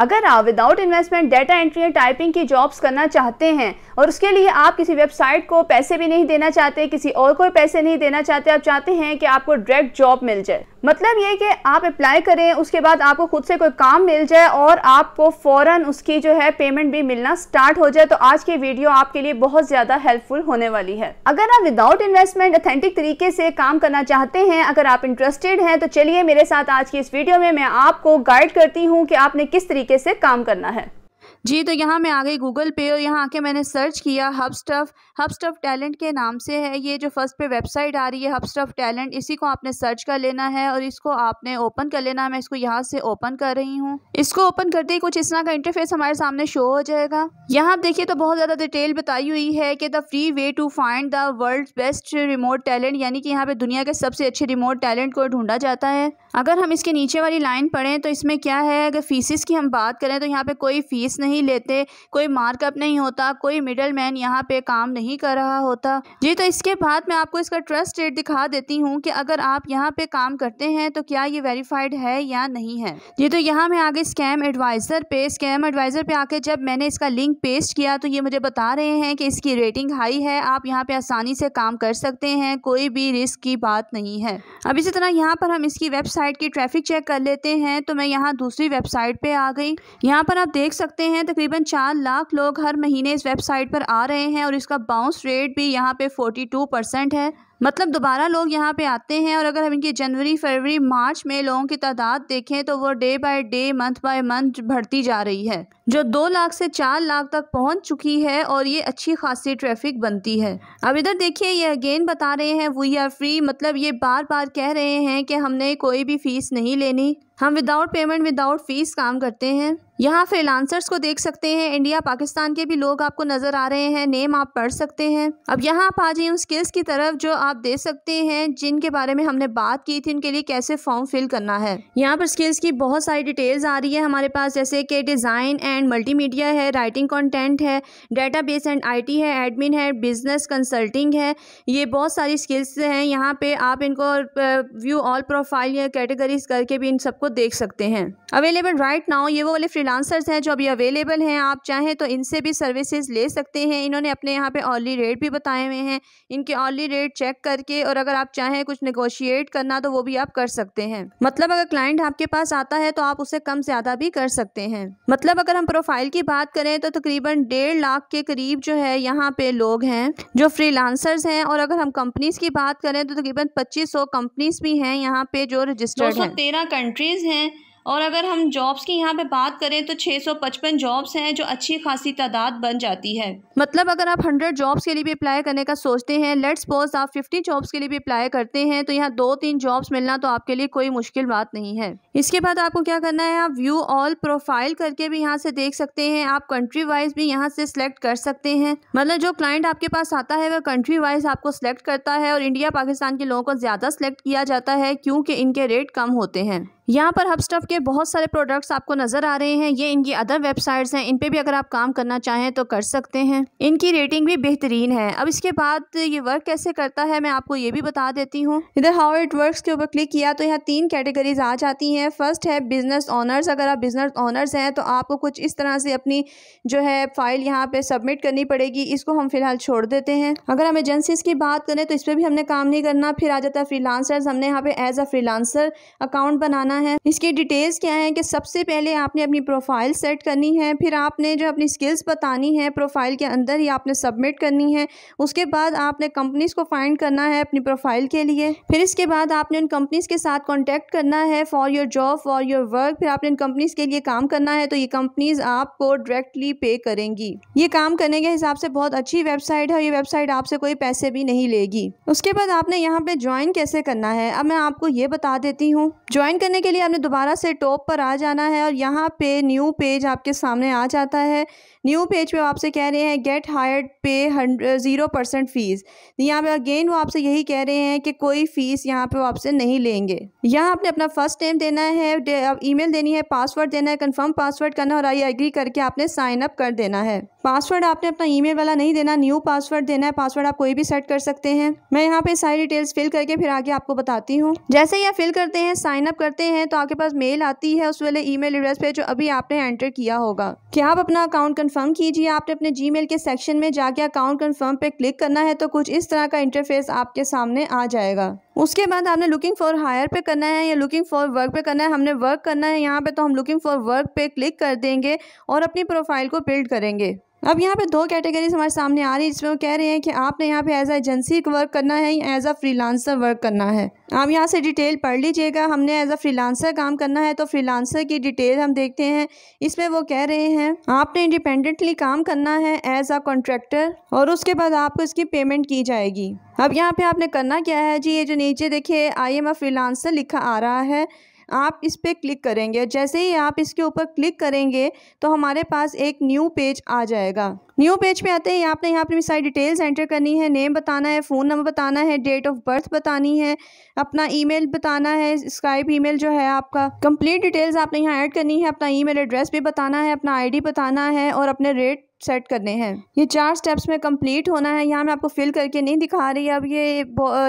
अगर आप without investment data entry या टाइपिंग की जॉब्स करना चाहते हैं और उसके लिए आप किसी वेबसाइट को पैसे भी नहीं देना चाहते किसी और को पैसे नहीं देना चाहते आप चाहते हैं कि आपको डायरेक्ट जॉब मिल जाए मतलब ये कि आप अप्लाई करें उसके बाद आपको खुद से कोई काम मिल जाए और आपको फ़ौर उसकी जो है पेमेंट भी मिलना स्टार्ट हो जाए तो आज की वीडियो आपके लिए बहुत ज़्यादा हेल्पफुल होने वाली है अगर आप विदाउट इन्वेस्टमेंट अथेंटिक तरीके से काम करना चाहते हैं अगर आप इंटरेस्टेड हैं तो चलिए मेरे साथ आज की इस वीडियो में मैं आपको गाइड करती हूँ कि आपने किस तरीके से काम करना है जी तो यहाँ मैं आ गई गूगल पे और यहाँ आके मैंने सर्च किया Hubstaff Hubstaff talent के नाम से है ये जो फर्स्ट पे वेबसाइट आ रही है हब स्टफ़ टैलेंट इसी को आपने सर्च कर लेना है और इसको आपने ओपन कर लेना है मैं इसको यहाँ से ओपन कर रही हूँ इसको ओपन करते ही कुछ इस तरह का इंटरफेस हमारे सामने शो हो जाएगा यहाँ आप देखिए तो बहुत ज़्यादा डिटेल बताई हुई है कि the free way to find the world best remote talent यानी कि यहाँ पे दुनिया के सबसे अच्छे रिमोट टैलेंट को ढूंढा जाता है अगर हम इसके नीचे वाली लाइन पढ़ें तो इसमें क्या है अगर फीसिस की हम बात करें तो यहाँ पे कोई फीस नहीं नहीं लेते कोई मार्कअप नहीं होता कोई मिडल मैन यहाँ पे काम नहीं कर रहा होता जी तो इसके बाद मैं आपको इसका ट्रस्ट रेट दिखा देती हूँ कि अगर आप यहाँ पे काम करते हैं तो क्या ये वेरीफाइड है या नहीं है जी तो यहाँ मैं आगे स्कैम एडवाइज़र पे स्कैम एडवाइज़र पे आके जब मैंने इसका लिंक पेस्ट किया तो ये मुझे बता रहे हैं कि इसकी रेटिंग हाई है आप यहाँ पे आसानी से काम कर सकते हैं कोई भी रिस्क की बात नहीं है अब इसी तरह यहाँ पर हम इसकी वेबसाइट की ट्रैफिक चेक कर लेते हैं तो मैं यहाँ दूसरी वेबसाइट पे आ गई यहाँ पर आप देख सकते हैं हैं तकरीबन चार लाख लोग हर महीने इस वेबसाइट पर आ रहे हैं और इसका बाउंस रेट भी यहाँ पे 42 परसेंट है मतलब दोबारा लोग यहाँ पे आते हैं और अगर हम इनकी जनवरी फरवरी मार्च में लोगों की तादाद देखें तो वो day by day month by month बढ़ती जा रही है जो दो लाख से चार लाख तक पहुँच चुकी है और ये अच्छी खासी ट्रैफिक बनती है अब इधर देखिए ये अगेन बता रहे हैं वी आर फ्री मतलब ये बार बार कह रहे हैं कि हमने कोई भी फ़ीस नहीं लेनी हम विदाउट पेमेंट विदाउट फीस काम करते हैं यहाँ फ्रीलांसर्स को देख सकते हैं इंडिया पाकिस्तान के भी लोग आपको नज़र आ रहे हैं नेम आप पढ़ सकते हैं अब यहाँ आप आ जाइए उन स्किल्स की तरफ जो आप दे सकते हैं जिनके बारे में हमने बात की थी उनके लिए कैसे फॉर्म फिल करना है यहाँ पर स्किल्स की बहुत सारी डिटेल्स आ रही है हमारे पास जैसे कि डिज़ाइन एंड मल्टीमीडिया है राइटिंग कंटेंट है डेटाबेस एंड आई है एडमिन है बिजनेस कंसल्टिंग है ये बहुत सारी स्किल्स हैं यहाँ पे आप इनको व्यू ऑल प्रोफाइल या कैटेगरीज करके भी इन सबको देख सकते हैं अवेलेबल राइट नाउ ये वो वाले फ्रीलांसर्स हैं जो अभी अवेलेबल हैं आप चाहें तो इनसे भी सर्विसेज ले सकते हैं इन्होंने अपने यहाँ पे ऑर्ली रेट भी बताए हुए हैं इनके ऑर्ली रेट चेक चेक करके और अगर आप चाहें कुछ निगोशिएट करना तो वो भी आप कर सकते हैं मतलब अगर क्लाइंट आपके पास आता है तो आप उसे कम ज़्यादा भी कर सकते हैं मतलब अगर हम प्रोफाइल की बात करें तो तकरीबन डेढ़ लाख के करीब जो है यहाँ पे लोग हैं जो फ्रीलांसर्स हैं और अगर हम कंपनीज की बात करें तो तकरीबन पच्चीस कंपनीज भी हैं यहाँ पे जो रजिस्टर्ड हैं तेरह कंट्रीज हैं और अगर हम जॉब्स की यहाँ पे बात करें तो 655 जॉब्स हैं जो अच्छी खासी तादाद बन जाती है मतलब अगर आप 100 जॉब्स के लिए भी अप्लाई करने का सोचते हैं लेट्स सपोज आप 50 जॉब्स के लिए भी अप्लाई करते हैं तो यहाँ दो तीन जॉब्स मिलना तो आपके लिए कोई मुश्किल बात नहीं है इसके बाद आपको क्या करना है आप व्यू ऑल प्रोफाइल करके भी यहाँ से देख सकते हैं आप कंट्री वाइज भी यहाँ से सिलेक्ट कर सकते हैं मतलब जो क्लाइंट आपके पास आता है वह कंट्री वाइज आपको सिलेक्ट करता है और इंडिया पाकिस्तान के लोगों को ज़्यादा सिलेक्ट किया जाता है क्योंकि इनके रेट कम होते हैं यहाँ पर हब स्टफ के बहुत सारे प्रोडक्ट्स आपको नज़र आ रहे हैं ये इनकी अदर वेबसाइट्स हैं इन पे भी अगर आप काम करना चाहें तो कर सकते हैं इनकी रेटिंग भी बेहतरीन है अब इसके बाद ये वर्क कैसे करता है मैं आपको ये भी बता देती हूँ इधर हाउ इट वर्क के ऊपर क्लिक किया तो यहाँ तीन कैटेगरीज आ जाती हैं फर्स्ट है बिजनेस ऑनर्स अगर आप बिजनेस ऑनर्स हैं तो आपको कुछ इस तरह से अपनी जो है फाइल यहाँ पे सबमिट करनी पड़ेगी इसको हम फिलहाल छोड़ देते हैं अगर हम एजेंसीज की बात करें तो इस पर भी हमने काम नहीं करना फिर आ जाता है फ्रीलांसर्स हमने यहाँ पे एज अ फ्रीलांसर अकाउंट बनाना करना है इसकी डिटेल्स क्या है कि सबसे पहले आपने अपनी प्रोफाइल सेट करनी है फिर आपने जो अपनी स्किल्स बतानी है प्रोफाइल के अंदर ही आपने सबमिट करनी है उसके बाद आपने कंपनीज को फाइंड करना है अपनी प्रोफाइल के लिए फिर इसके बाद आपने उन कंपनीज के साथ कॉन्टैक्ट करना है for your job for your work फिर आपने उन कंपनीज के लिए काम करना है तो ये कंपनीज आपको डायरेक्टली पे करेंगी ये काम करने के हिसाब से बहुत अच्छी वेबसाइट है ये वेबसाइट आपसे कोई पैसे भी नहीं लेगी उसके बाद आपने यहाँ पे ज्वाइन कैसे करना है अब मैं आपको ये बता देती हूँ ज्वाइन करने के के लिए आपने दोबारा से टॉप पर आ जाना है और यहाँ पे न्यू पेज आपके सामने आ जाता है न्यू पेज पे आपसे कह रहे हैं गेट हायर्ड पे ज़ीरो परसेंट फ़ीस यहाँ पे अगेन वो आपसे यही कह रहे हैं कि कोई फ़ीस यहाँ पे वो आपसे नहीं लेंगे यहाँ आपने अपना फ़र्स्ट नेम देना है ईमेल देनी है पासवर्ड देना है कन्फर्म पासवर्ड करना और आई एग्री करके आपने साइन अप कर देना है पासवर्ड आपने अपना ईमेल वाला नहीं देना न्यू पासवर्ड देना है पासवर्ड आप कोई भी सेट कर सकते हैं मैं यहाँ पे सारी डिटेल्स फिल करके फिर आगे आपको बताती हूँ जैसे ही आप फिल करते हैं साइन अप करते हैं तो आपके पास मेल आती है उस वाले ईमेल एड्रेस पे जो अभी आपने एंटर किया होगा क्या आप अपना अकाउंट कन्फर्म कीजिए आपने अपने जी के सेक्शन में जाके अकाउंट कन्फर्म पे क्लिक करना है तो कुछ इस तरह का इंटरफेस आपके सामने आ जाएगा उसके बाद हमने लुकिंग फॉर हायर पे करना है या लुकिंग फॉर वर्क पे करना है हमने वर्क करना है यहाँ पे तो हम लुकिंग फॉर वर्क पे क्लिक कर देंगे और अपनी प्रोफाइल को बिल्ड करेंगे अब यहाँ पे दो कैटेगरीज हमारे सामने आ रही है जिसमें वो कह रहे हैं कि आपने यहाँ पे एज एजेंसी वर्क करना है या एज अ फ्रीलांसर वर्क करना है आप यहाँ से डिटेल पढ़ लीजिएगा हमने एज अ फ्रीलांसर काम करना है तो फ्रीलांसर की डिटेल हम देखते हैं इसमें वो कह रहे हैं आपने इंडिपेंडेंटली काम करना है एज अ कॉन्ट्रैक्टर और उसके बाद आपको इसकी पेमेंट की जाएगी अब यहाँ पे आपने करना क्या है जी ये जो नीचे देखिए आई एम अ फ्रीलांसर लिखा आ रहा है आप इस पर क्लिक करेंगे जैसे ही आप इसके ऊपर क्लिक करेंगे तो हमारे पास एक न्यू पेज आ जाएगा न्यू पेज पे आते ही आपने यहाँ अपनी सारी डिटेल्स एंटर करनी है नेम बताना है फ़ोन नंबर बताना है डेट ऑफ बर्थ बतानी है अपना ईमेल बताना है स्काइप ईमेल जो है आपका कंप्लीट डिटेल्स आपने यहाँ ऐड करनी है अपना ईमेल एड्रेस भी बताना है अपना आईडी बताना है और अपने रेट सेट करने हैं ये चार स्टेप्स में कंप्लीट होना है यहाँ मैं आपको फिल करके नहीं दिखा रही अब ये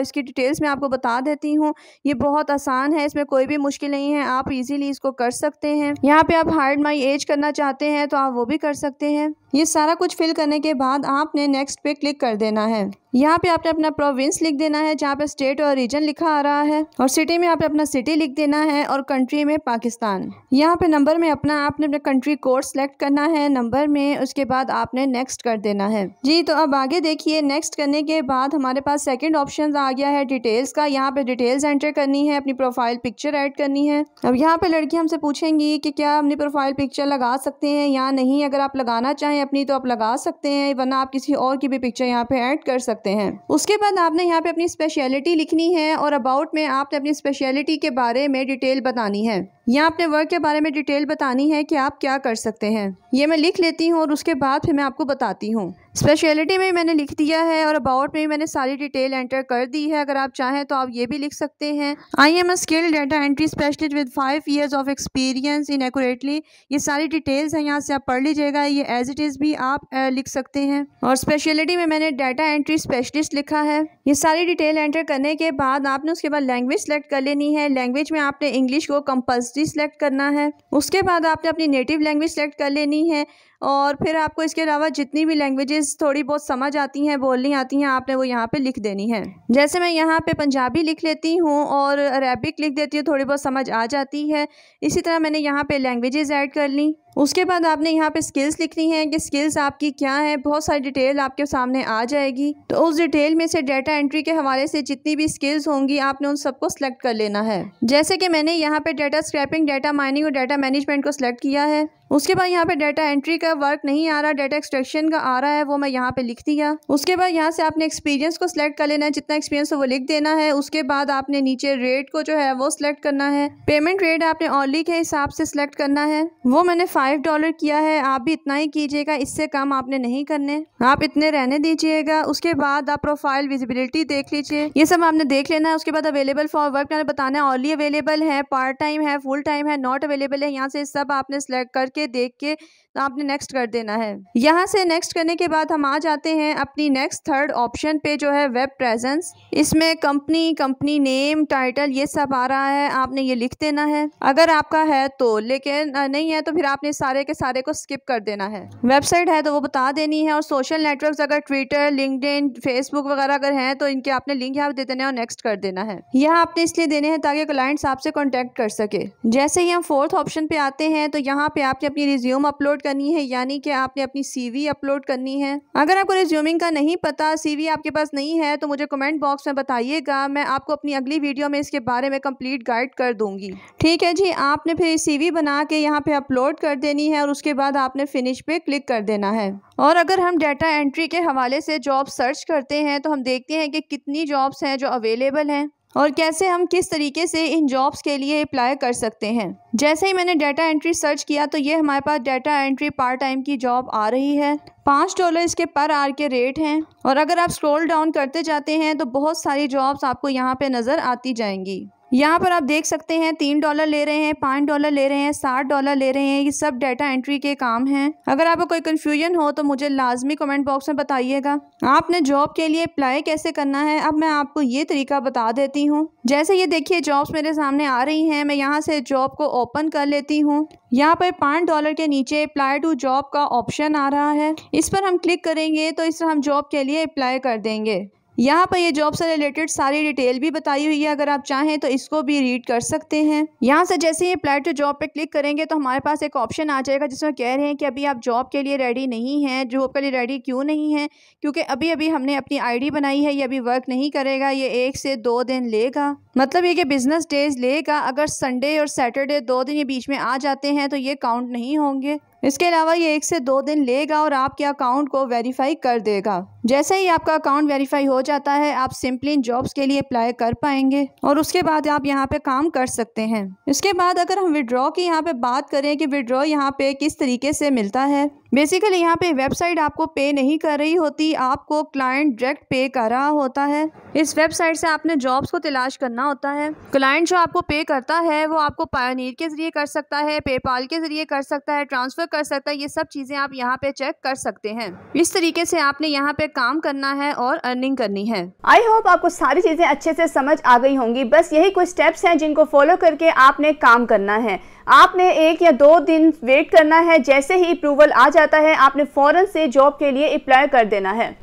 इसकी डिटेल्स मैं आपको बता देती हूँ ये बहुत आसान है इसमें कोई भी मुश्किल नहीं है आप इजीली इसको कर सकते हैं यहाँ पे आप हार्ड माई एज करना चाहते हैं तो आप वो भी कर सकते हैं ये सारा कुछ फिल करने के बाद आपने नेक्स्ट पे क्लिक कर देना है यहाँ पे आपने अपना प्रोविंस लिख देना है जहाँ पे स्टेट और रीजन लिखा आ रहा है और सिटी में आपने अपना सिटी लिख देना है और कंट्री में पाकिस्तान यहाँ पे नंबर में अपना आपने अपना कंट्री कोड सेलेक्ट करना है नंबर में उसके बाद आपने नेक्स्ट कर देना है जी तो अब आगे देखिए नेक्स्ट करने के बाद हमारे पास सेकेंड ऑप्शन आ गया है डिटेल्स का यहाँ पे डिटेल्स एंटर करनी है अपनी प्रोफाइल पिक्चर एड करनी है अब यहाँ पे लड़की हमसे पूछेंगी की क्या अपनी प्रोफाइल पिक्चर लगा सकते हैं या नहीं अगर आप लगाना चाहें हैं अपनी तो आप लगा सकते हैं वरना आप किसी और की भी पिक्चर यहाँ पे ऐड कर सकते हैं उसके बाद आपने यहाँ पे अपनी स्पेशलिटी लिखनी है और अबाउट में आपने अपनी स्पेशलिटी के बारे में डिटेल बतानी है यहाँ अपने वर्क के बारे में डिटेल बतानी है कि आप क्या कर सकते हैं ये मैं लिख लेती हूँ और उसके बाद फिर मैं आपको बताती हूँ स्पेशलिटी में मैंने लिख दिया है और अबाउट में मैंने सारी डिटेल एंटर कर दी है अगर आप चाहें तो आप ये भी लिख सकते हैं I am a skill data entry specialist with five years of experience in exactly ये सारी डिटेल्स हैं यहाँ से आप पढ़ लीजिएगा ये एज इट इज़ भी आप लिख सकते हैं और स्पेशलिटी में मैंने डाटा एंट्री स्पेशलिस्ट लिखा है ये सारी डिटेल एंटर करने के बाद आपने उसके बाद लैंग्वेज सेलेक्ट कर लेनी है लैंग्वेज में आपने इंग्लिश को कंपल्सरी कंट्री सेलेक्ट करना है उसके बाद आपने अपनी नेटिव लैंग्वेज सेलेक्ट कर लेनी है और फिर आपको इसके अलावा जितनी भी लैंग्वेजेस थोड़ी बहुत समझ आती हैं बोलनी आती हैं आपने वो यहाँ पे लिख देनी है जैसे मैं यहाँ पे पंजाबी लिख लेती हूँ और अरेबिक लिख देती हूँ थोड़ी बहुत समझ आ जाती है इसी तरह मैंने यहाँ पे लैंग्वेजेस ऐड कर ली उसके बाद आपने यहाँ पे स्किल्स लिखनी है कि स्किल्स आपकी क्या है बहुत सारी डिटेल आपके सामने आ जाएगी तो उस डिटेल में से डेटा एंट्री के हवाले से जितनी भी स्किल्स होंगी आपने उन सबको सिलेक्ट कर लेना है जैसे कि मैंने यहाँ पे डाटा स्क्रैपिंग डाटा माइनिंग और डाटा मैनेजमेंट को सिलेक्ट किया है उसके बाद यहाँ पे डाटा एंट्री का वर्क नहीं आ रहा डाटा एक्सट्रैक्शन का आ रहा है वो मैं यहाँ पे लिख दिया उसके बाद यहाँ से आपने एक्सपीरियंस को सिलेक्ट कर लेना है जितना एक्सपीरियंस है वो लिख देना है उसके बाद आपने नीचे रेट को जो है वो सिलेक्ट करना है पेमेंट रेट आपने ऑनली के हिसाब से सिलेक्ट करना है वो मैंने फाइव डॉलर किया है आप भी इतना ही कीजिएगा इससे कम आपने नहीं करने आप इतने रहने दीजिएगा उसके बाद आप प्रोफाइल विजिबिलिटी देख लीजिए ये सब आपने देख लेना है उसके बाद अवेलेबल फॉर वर्क मैंने बताना है ऑनली अवेलेबल है पार्ट टाइम है फुल टाइम है नॉट अवेलेबल है यहाँ से सब आपने सेलेक्ट करके के देख के आपने नेक्स्ट कर देना है यहाँ से नेक्स्ट करने के बाद हम आ जाते हैं अपनी नेक्स्ट थर्ड ऑप्शन पे जो है वेब प्रेजेंस इसमें कंपनी कंपनी नेम टाइटल ये सब आ रहा है आपने ये लिख देना है अगर आपका है तो लेकिन नहीं है तो फिर आपने सारे के सारे को स्किप कर देना है वेबसाइट है तो वो बता देनी है और सोशल नेटवर्क अगर ट्विटर लिंकड फेसबुक वगैरह अगर है तो इनके आपने लिंक यहाँ दे देने और नेक्स्ट कर देना है यह आपने इसलिए देने हैं ताकि क्लाइंट्स आपसे कॉन्टेक्ट कर सके जैसे ही हम फोर्थ ऑप्शन पे आते हैं तो यहाँ पे आपने अपनी रिज्यूम अपलोड करनी है यानी कि आपने अपनी सीवी अपलोड करनी है अगर आपको रिज्यूमिंग का नहीं पता सीवी आपके पास नहीं है तो मुझे कमेंट बॉक्स में बताइएगा मैं आपको अपनी अगली वीडियो में इसके बारे में कंप्लीट गाइड कर दूंगी ठीक है जी आपने फिर वी बना के यहाँ पे अपलोड कर देनी है और उसके बाद आपने फिनिश पे क्लिक कर देना है और अगर हम डेटा एंट्री के हवाले से जॉब सर्च करते हैं तो हम देखते हैं कि कितनी जॉब्स हैं जो अवेलेबल हैं और कैसे हम किस तरीके से इन जॉब्स के लिए अप्लाई कर सकते हैं जैसे ही मैंने डाटा एंट्री सर्च किया तो ये हमारे पास डाटा एंट्री पार्ट टाइम की जॉब आ रही है पाँच डॉलर इसके पर आर के रेट हैं और अगर आप स्क्रॉल डाउन करते जाते हैं तो बहुत सारी जॉब्स आपको यहाँ पे नज़र आती जाएंगी यहाँ पर आप देख सकते हैं तीन डॉलर ले रहे हैं पाँच डॉलर ले रहे हैं साठ डॉलर ले रहे हैं ये सब डाटा एंट्री के काम हैं अगर आपको कोई कन्फ्यूजन हो तो मुझे लाजमी कमेंट बॉक्स में बताइएगा आपने जॉब के लिए अप्लाई कैसे करना है अब मैं आपको ये तरीका बता देती हूँ जैसे ये देखिए जॉब्स मेरे सामने आ रही हैं मैं यहाँ से जॉब को ओपन कर लेती हूँ यहाँ पर पाँच डॉलर के नीचे अप्लाई टू जॉब का ऑप्शन आ रहा है इस पर हम क्लिक करेंगे तो इस हम जॉब के लिए अप्लाई कर देंगे यहाँ पर ये जॉब से रिलेटेड सारी डिटेल भी बताई हुई है अगर आप चाहें तो इसको भी रीड कर सकते हैं यहाँ से जैसे ही अप्लाई टू जॉब पे क्लिक करेंगे तो हमारे पास एक ऑप्शन आ जाएगा जिसमें कह रहे हैं कि अभी आप जॉब के लिए रेडी नहीं हैं जॉब के लिए रेडी क्यों नहीं है क्योंकि अभी अभी हमने अपनी आईडी बनाई है ये अभी वर्क नहीं करेगा ये एक से दो दिन लेगा मतलब ये कि बिज़नेस डेज लेगा अगर संडे और सैटरडे दो दिन ये बीच में आ जाते हैं तो ये काउंट नहीं होंगे इसके अलावा ये एक से दो दिन लेगा और आपके अकाउंट को वेरीफाई कर देगा जैसे ही आपका अकाउंट वेरीफाई हो जाता है आप सिंपली इन जॉब्स के लिए अप्लाई कर पाएंगे और उसके बाद आप यहाँ पे काम कर सकते हैं इसके बाद अगर हम विड्रॉ की यहाँ पे बात करें कि विड्रॉ यहाँ पे किस तरीके से मिलता है बेसिकली यहाँ पे वेबसाइट आपको पे नहीं कर रही होती आपको क्लाइंट डायरेक्ट पे कर रहा होता है इस वेबसाइट से आपने जॉब्स को तलाश करना होता है क्लाइंट जो आपको पे करता है वो आपको पायोनियर के ज़रिए कर सकता है पेपाल के ज़रिए कर सकता है ट्रांसफ़र कर सकता है ये सब चीज़ें आप यहाँ पे चेक कर सकते हैं इस तरीके से आपने यहाँ पे काम करना है और अर्निंग करनी है आई होप आपको सारी चीज़ें अच्छे से समझ आ गई होंगी बस यही कुछ स्टेप्स हैं जिनको फॉलो करके आपने काम करना है आपने एक या दो दिन वेट करना है जैसे ही अप्रूवल आ जाता है आपने फ़ौरन से जॉब के लिए अप्लाई कर देना है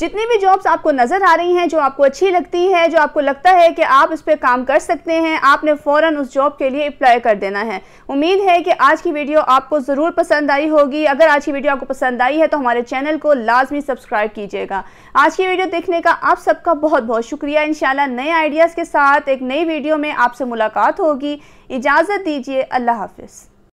जितनी भी जॉब्स आपको नज़र आ रही हैं जो आपको अच्छी लगती है जो आपको लगता है कि आप इस पर काम कर सकते हैं आपने फ़ौरन उस जॉब के लिए अप्लाई कर देना है उम्मीद है कि आज की वीडियो आपको ज़रूर पसंद आई होगी अगर आज की वीडियो आपको पसंद आई है तो हमारे चैनल को लाजमी सब्सक्राइब कीजिएगा आज की वीडियो देखने का आप सबका बहुत बहुत शुक्रिया इन नए आइडियाज़ के साथ एक नई वीडियो में आपसे मुलाकात होगी इजाज़त दीजिए अल्लाह हाफिज़